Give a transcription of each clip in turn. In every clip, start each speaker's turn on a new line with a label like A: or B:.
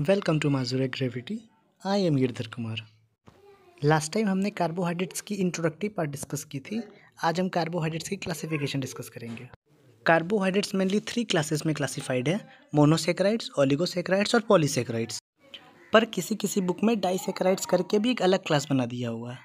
A: welcome to Mazure gravity I am Girdhar Kumar last time हमने carbohydrates की introductive part discuss की थी आज हम कार्बोहाइड्रेट्स की क्लासिफिकेशन डिस्कस करेंगे कार्बोहाइड्रेट्स मेनली थ्री क्लासेस में क्लासिफाइड है मोनोसेक्राइड्स ओलिगोसेक्राइड्स और पॉलीसेक्राइड्स पर किसी किसी बुक में डाइसेक्राइड्स करके भी एक अलग क्लास बना दिया हुआ है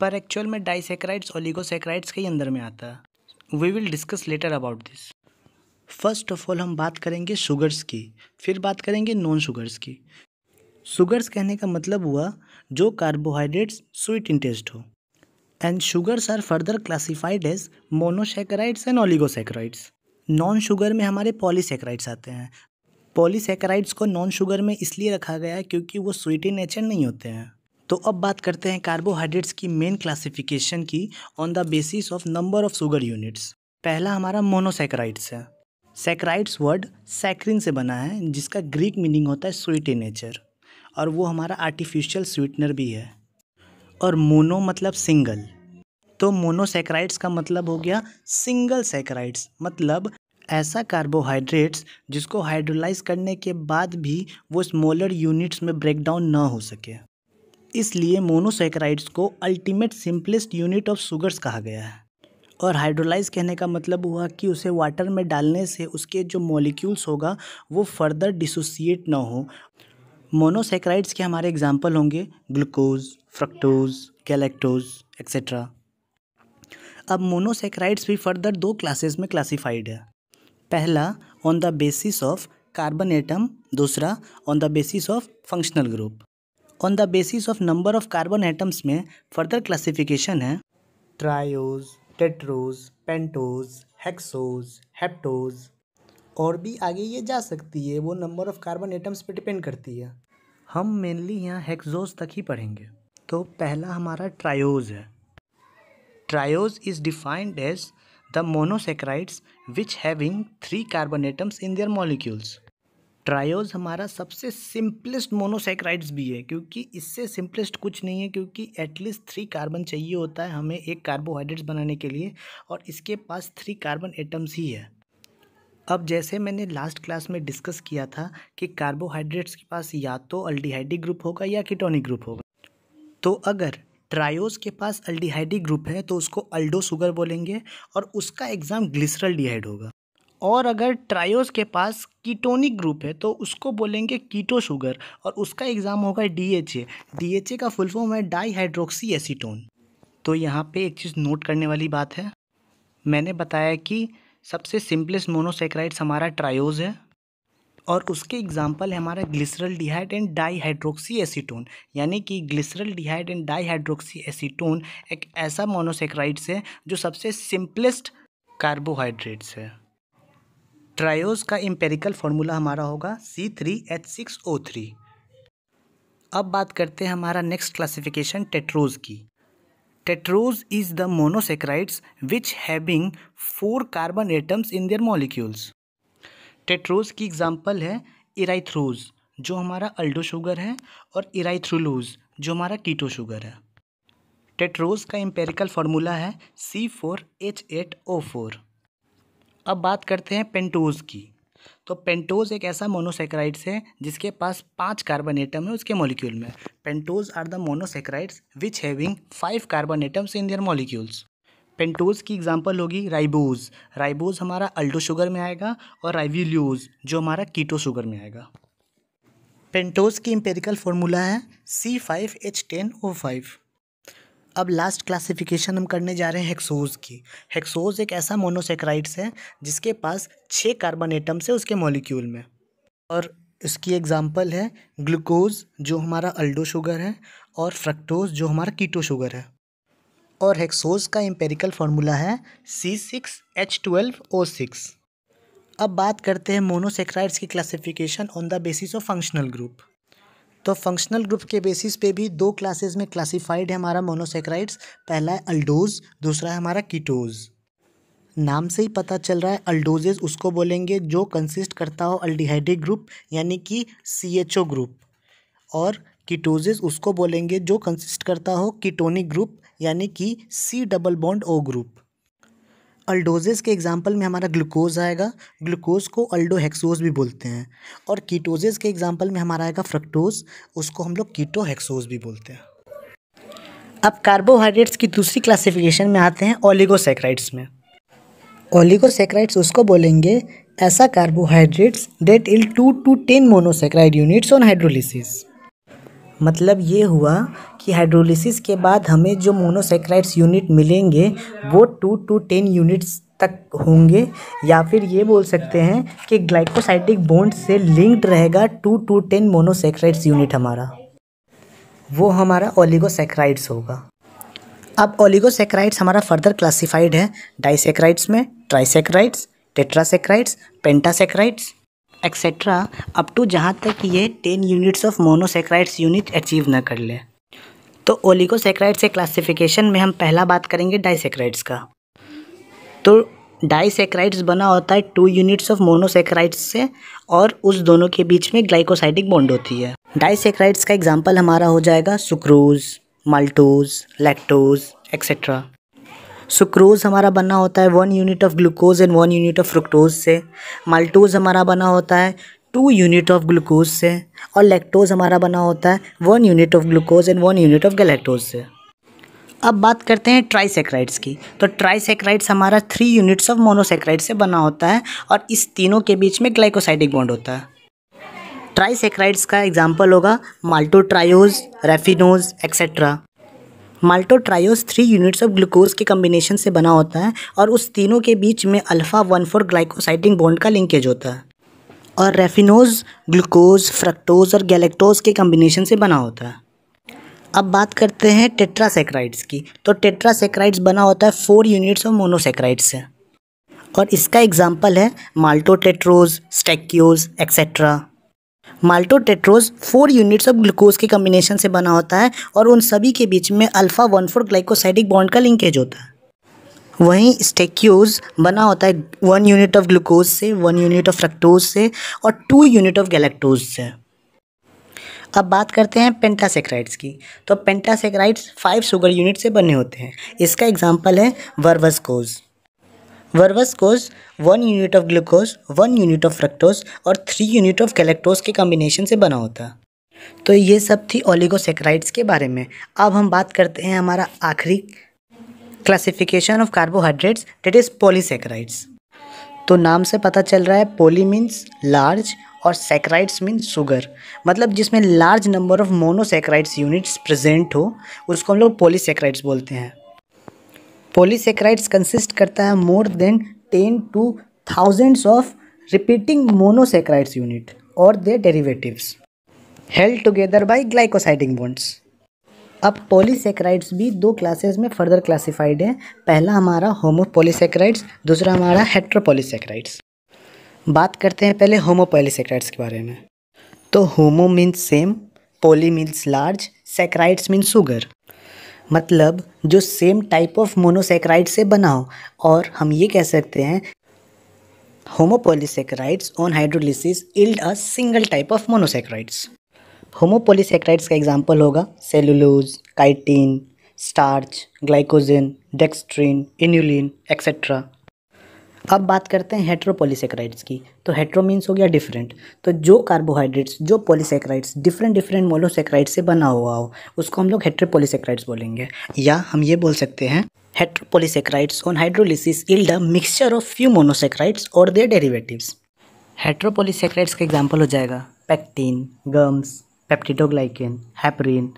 A: पर एक्चुअल में डाइसेक्राइड्स ओलिगोसेक्राइड्स के ही अंदर में आता है we will discuss later about this first of all हम बात करेंगे शुगर्स की फिर बात करेंगे नॉन शुगर्स की शुगर्स कहने का मतलब हुआ जो कार्बोहाइड्रेट्स स्वीट इन टेस्ट हो and sugars are further classified as monosaccharides and oligosaccharides non sugar में हमारे पॉलीसेक्राइड्स आते हैं पॉलीसेक्राइड्स को नॉन शुगर में इसलिए रखा गया है क्योंकि वो स्वीट इन नेचर नहीं होते हैं तो अब बात करते हैं कार्बोहाइड्रेट्स की मेन क्लासिफिकेशन की on the basis of number of sugar units पहला हमारा मोनोसेक्राइड्स है सेक्राइड्स वर्ड सैक्रिन से बना है जिसका ग्रीक मीनिंग होता है स्वीट इन नेचर और वो हमारा आर्टिफिशियल स्वीटनर भी है और मोनो मतलब सिंगल तो मोनोसेक्राइड्स का मतलब हो गया सिंगल सेक्राइड्स मतलब ऐसा कार्बोहाइड्रेट्स जिसको हाइड्रोलाइज करने के बाद भी वो स्मॉलर यूनिट्स में ब्रेकडाउन ना हो सके इसलिए मोनोसेक्राइड्स को ultimate simplest unit of sugars कहा गया है और हाइड्रोलाइज़ कहने का मतलब हुआ कि उसे वाटर में डालने से उसके जो मॉलिक्यूल्स होगा वो फर्दर डिसोसिएट ना हो मोनोसेक्राइड्स के हमारे एग्जाम्पल होंगे ग्लूकोज फ्रक्टोज गैलेक्टोज एक्सेट्रा अब मोनोसेक्राइड्स भी फर्दर दो क्लासेस में क्लासिफाइड है पहला on the basis of carbon atom दूसरा on the basis of functional group on the basis of number of carbon atoms में फर्दर क्लासिफिकेशन है triose tetrose pentose hexose heptose और भी आगे ये जा सकती है वो नंबर ऑफ़ कार्बन एटम्स पे डिपेंड करती है हम मेनली यहाँ हेक्सोज तक ही पढ़ेंगे तो पहला हमारा ट्रायोज है triose is defined as the monosaccharides which having three carbon atoms in their molecules triose हमारा सबसे सिंपलेस्ट मोनोसेक्राइड्स भी है क्योंकि इससे सिंपलेस्ट कुछ नहीं है क्योंकि एटलीस्ट थ्री कार्बन चाहिए होता है हमें एक कार्बोहाइड्रेट्स बनाने के लिए और इसके पास थ्री कार्बन एटम्स ही है अब जैसे मैंने लास्ट क्लास में डिस्कस किया था कि कार्बोहाइड्रेट्स के पास या तो अल्डिहाइडिक ग्रुप होगा या किटोनिक ग्रुप होगा तो अगर ट्रायोज के पास अल्डिहाइडिक ग्रुप है तो उसको अल्डो शुगर बोलेंगे और उसका एग्ज़ाम ग्लिसरल डिहाइड होगा और अगर ट्रायोस के पास कीटोनिक ग्रुप है तो उसको बोलेंगे कीटो शुगर और उसका एग्ज़ाम होगा डीएचए डीएचए का फुल फॉर्म है डाईहाइड्रोक्सी एसीटोन तो यहाँ पे एक चीज़ नोट करने वाली बात है मैंने बताया कि सबसे सिंपलेस्ट मोनोसेक्राइड्स हमारा ट्रायोज है और उसके एग्जाम्पल है हमारा glyceraldehyde and dihydroxy acetone यानी कि glyceraldehyde and dihydroxy acetone एक ऐसा मोनोसेक्राइड्स है जो सबसे सिंपलेस्ट कार्बोहाइड्रेट्स है ट्रायोज का एम्पेरिकल फार्मूला हमारा होगा C three H six O three अब बात करते हैं हमारा नेक्स्ट क्लासिफिकेशन टेट्रोज की tetrose is the monosaccharides which having four carbon atoms in their molecules tetrose की एग्जांपल है इराइथ्रोज जो हमारा अल्डो शुगर है और इराइथ्रोलोज जो हमारा कीटो शुगर है टेट्रोज का एम्पेरिकल फार्मूला है C four H eight O four अब बात करते हैं पेंटोज़ की तो पेंटोज एक ऐसा मोनोसेक्राइड्स है जिसके पास पांच कार्बन एटम है उसके मॉलिक्यूल में pentose are the monosaccharides which having five carbon atoms in their molecules pentose की एग्जांपल होगी राइबोज राइबोज हमारा अल्टो शुगर में आएगा और राइव्यूल्यूज जो हमारा कीटो शुगर में आएगा पेंटोज की एम्पेरिकल फॉर्मूला है C five H ten O five अब लास्ट क्लासिफिकेशन हम करने जा रहे हैं हेक्सोज की हेक्सोज एक ऐसा मोनोसेक्राइड्स है जिसके पास छः कार्बन एटम्स है उसके मॉलिक्यूल में और इसकी एग्जांपल है ग्लूकोज जो हमारा अल्डो शुगर है और फ्रक्टोज जो हमारा कीटो शुगर है और हेक्सोज का एम्पेरिकल फार्मूला है C six H twelve O six अब बात करते हैं मोनोसेक्राइड्स की classification on the basis of functional group तो फंक्शनल ग्रुप के बेसिस पे भी दो क्लासेस में क्लासिफाइड है हमारा मोनोसेक्राइड्स पहला है अल्डोज दूसरा है हमारा कीटोज़ नाम से ही पता चल रहा है अल्डोजेज उसको बोलेंगे जो कंसिस्ट करता हो अल्डिहाइड्रिक ग्रुप यानी कि सी एच ओ ग्रुप और कीटोजेज उसको बोलेंगे जो कंसिस्ट करता हो कीटोनिक ग्रुप यानी कि C double bond O group aldoses के एग्जाम्पल में हमारा ग्लूकोज आएगा ग्लूकोज को अल्डोहेक्सोज भी बोलते हैं और कीटोजेस के एग्जाम्पल में हमारा आएगा फ्रक्टोज उसको हम लोग कीटोहेक्सोज भी बोलते हैं अब कार्बोहाइड्रेट्स की दूसरी क्लासिफिकेशन में आते हैं ओलिगोसेक्राइड्स में ओलिगोसेक्राइड्स उसको बोलेंगे ऐसा carbohydrates that yield two to ten monosaccharide units on hydrolysis मतलब ये हुआ कि हाइड्रोलिसिस के बाद हमें जो मोनोसेक्राइड्स यूनिट मिलेंगे वो टू टू टेन यूनिट्स तक होंगे या फिर ये बोल सकते हैं कि ग्लाइकोसाइटिक बॉन्ड से लिंक्ड रहेगा two to ten monosaccharides unit हमारा वो हमारा ओलिगोसेक्राइड्स होगा अब ओलिगोसेक्राइड्स हमारा फर्दर क्लासिफाइड है डाइसेक्राइड्स में trisaccharides tetrasaccharides pentasaccharides etcetera up to जहाँ तक ये ten units of monosaccharides unit achieve ना कर ले तो ओलिगोसेक्राइड के क्लासिफिकेशन में हम पहला बात करेंगे डाइसेक्राइड्स का तो डाइसेक्राइड्स बना होता है टू यूनिट्स ऑफ मोनोसेक्राइड्स से और उस दोनों के बीच में ग्लाइकोसाइडिक बॉन्ड होती है डाइसेक्राइड्स का एग्जाम्पल हमारा हो जाएगा sucrose maltose lactose etcetera sucrose हमारा बना होता है one unit of glucose and one unit of fructose से माल्टोज हमारा बना होता है टू यूनिट ऑफ ग्लूकोज से और लैक्टोज हमारा बना होता है one unit of glucose and one unit of galactose से अब बात करते हैं ट्राइसेक्राइड्स की तो ट्राइसेक्राइड्स हमारा थ्री यूनिट्स ऑफ मोनोसेक्राइड से बना होता है और इस तीनों के बीच में ग्लाइकोसाइडिक बॉन्ड होता है ट्राइसेक्राइड्स का एग्जाम्पल होगा maltotriose raffinose etcetera maltotriose three units of glucose के कम्बिनेशन से बना होता है और उस तीनों के बीच में alpha one four glycosidic bond का लिंकेज होता है और रेफिनोज ग्लूकोज फ्रक्टोज और गैलेक्टोज के कम्बिनेशन से बना होता है अब बात करते हैं टेट्रासेक्राइड्स की तो टेट्रासेक्राइड्स बना होता है फोर यूनिट्स ऑफ मोनोसेक्राइड्स से और इसका एग्जाम्पल है maltotetraose stachyose etcetera maltotetraose four units of glucose के कम्बिनेशन से बना होता है और उन सभी के बीच में alpha one four glycosidic bond का लिंकेज होता है वहीं स्टेक्यूज़ बना होता है वन यूनिट ऑफ ग्लूकोज से वन यूनिट ऑफ फ्रक्टोज से और टू यूनिट ऑफ गैलेक्टोज से अब बात करते हैं पेंटासेक्राइड्स की तो पेंटासेक्राइड्स फाइव शुगर यूनिट से बने होते हैं इसका एग्जाम्पल है verbascose verbascose one unit of glucose one unit of fructose और थ्री यूनिट ऑफ गैलेक्टोज के कॉम्बिनेशन से बना होता है तो ये सब थी ओलिगोसेक्राइड्स के बारे में अब हम बात करते हैं हमारा आखिरी classification of carbohydrates that is polysaccharides तो नाम से पता चल रहा है पोली मीन्स लार्ज और सेक्राइड्स मीन शुगर मतलब जिसमें large number of monosaccharides units present हो उसको हम लोग पोलीसेक्राइड्स बोलते हैं पोलीसेक्राइड्स कंसिस्ट करता है more than ten to thousands of repeating monosaccharides unit और they derivatives held together by glycosidic bonds अब पॉलीसेक्राइड्स भी दो क्लासेस में फर्दर क्लासिफाइड हैं पहला हमारा होमोपोलीसेक्राइड्स दूसरा हमारा हेट्रोपोलीसेक्राइड्स बात करते हैं पहले होमोपोलीसेक्राइड्स के बारे में तो homo means same poly means large saccharides means sugar मतलब जो सेम टाइप ऑफ मोनोसेक्राइड से बना हो और हम ये कह सकते हैं homopolysaccharides on hydrolysis yield a single type of monosaccharides homopolysaccharides का एग्जाम्पल होगा cellulose chitin starch glycogen dextrin inulin etcetera अब बात करते हैं हेट्रोपोलीसेक्राइड्स की तो हेट्रो मीन्स हो गया डिफरेंट तो जो कार्बोहाइड्रेट्स जो पोलीसेक्राइड्स डिफरेंट डिफरेंट मोलोसेक्राइड से बना हुआ हो उसको हम लोग हेट्रोपोलीसेक्राइड्स बोलेंगे या हम ये बोल सकते हैं heteropolysaccharides on hydrolysis yield a mixture of few monosaccharides और देर डेरीवेटिव हेट्रोपोलीसेक्राइड्स का एग्जाम्पल हो जाएगा pectin gums peptidoglycan heparin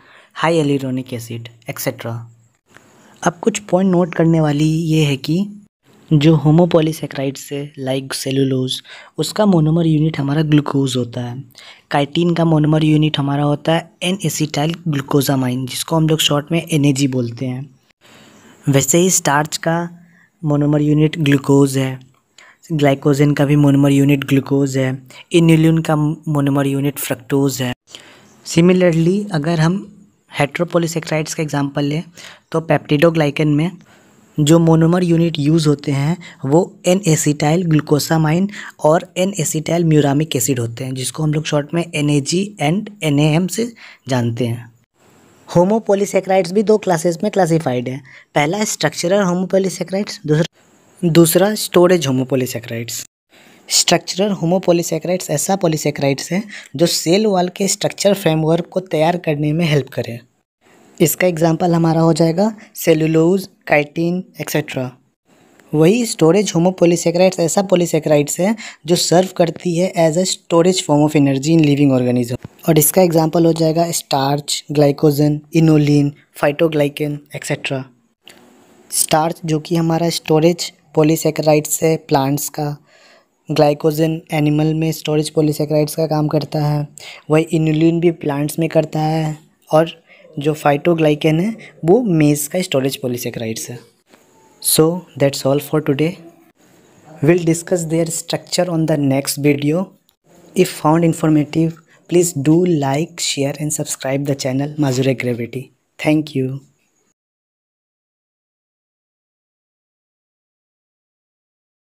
A: hyaluronic acid etcetera अब कुछ पॉइंट नोट करने वाली ये है कि जो होमोपोलीसेक्राइड से लाइक सेलुलोज उसका मोनोमर यूनिट हमारा ग्लूकोज होता है काइटीन का मोनोमर यूनिट हमारा होता है एन एसिटाइल ग्लूकोजामाइन जिसको हम लोग शॉर्ट में एन बोलते हैं वैसे ही स्टार्च का मोनोमर यूनिट ग्लूकोज है ग्लाइकोजन का भी मोनोमर यूनिट ग्लूकोज है इन्यूलिन का मोनोमर यूनिट फ्रक्टोज है सिमिलरली अगर हम हेट्रोपोलिसेक्राइड्स का एग्जांपल लें तो पैप्टिडोग्लाइकन में जो मोनोमर यूनिट यूज़ होते हैं वो एन एसीटाइल ग्लूकोसामाइन और एन एसीटाइल म्यूरामिक एसिड होते हैं जिसको हम लोग शॉर्ट में एन एंड एन से जानते हैं होमोपोलीसेक्राइड्स भी दो क्लासेस में क्लासिफाइड हैं पहला स्ट्रक्चरल होमोपोलीसेक्राइड्स दूसरा दूसरा स्टोरेज होमोपोलीसेक्राइड्स स्ट्रक्चरल होमोपोलीसेक्राइड्स ऐसा पॉलीसेक्राइड्स हैं जो सेल वाल के स्ट्रक्चर फ्रेमवर्क को तैयार करने में हेल्प करें इसका एग्जाम्पल हमारा हो जाएगा सेलुलोज काइटिन एक्सेट्रा वही स्टोरेज होमोपोलीसेक्राइड्स ऐसा पोलीसेक्राइड्स है जो सर्व करती है as a storage form of energy in living organism और इसका एग्जाम्पल हो जाएगा starch glycogen inulin phytoglycan etcetera starch जो कि हमारा स्टोरेज पोलीसेक्राइड्स है प्लांट्स का ग्लाइकोजन एनिमल में स्टोरेज पोलिसक्राइड्स का काम करता है वही इनुलिन भी प्लांट्स में करता है और जो फाइटोग्लाइकन है वो मेज़ का स्टोरेज पोलिसक्राइड्स है so that's all for today will discuss their structure on the next video if found informative please do like share and subscribe the channel mazure gravity thank you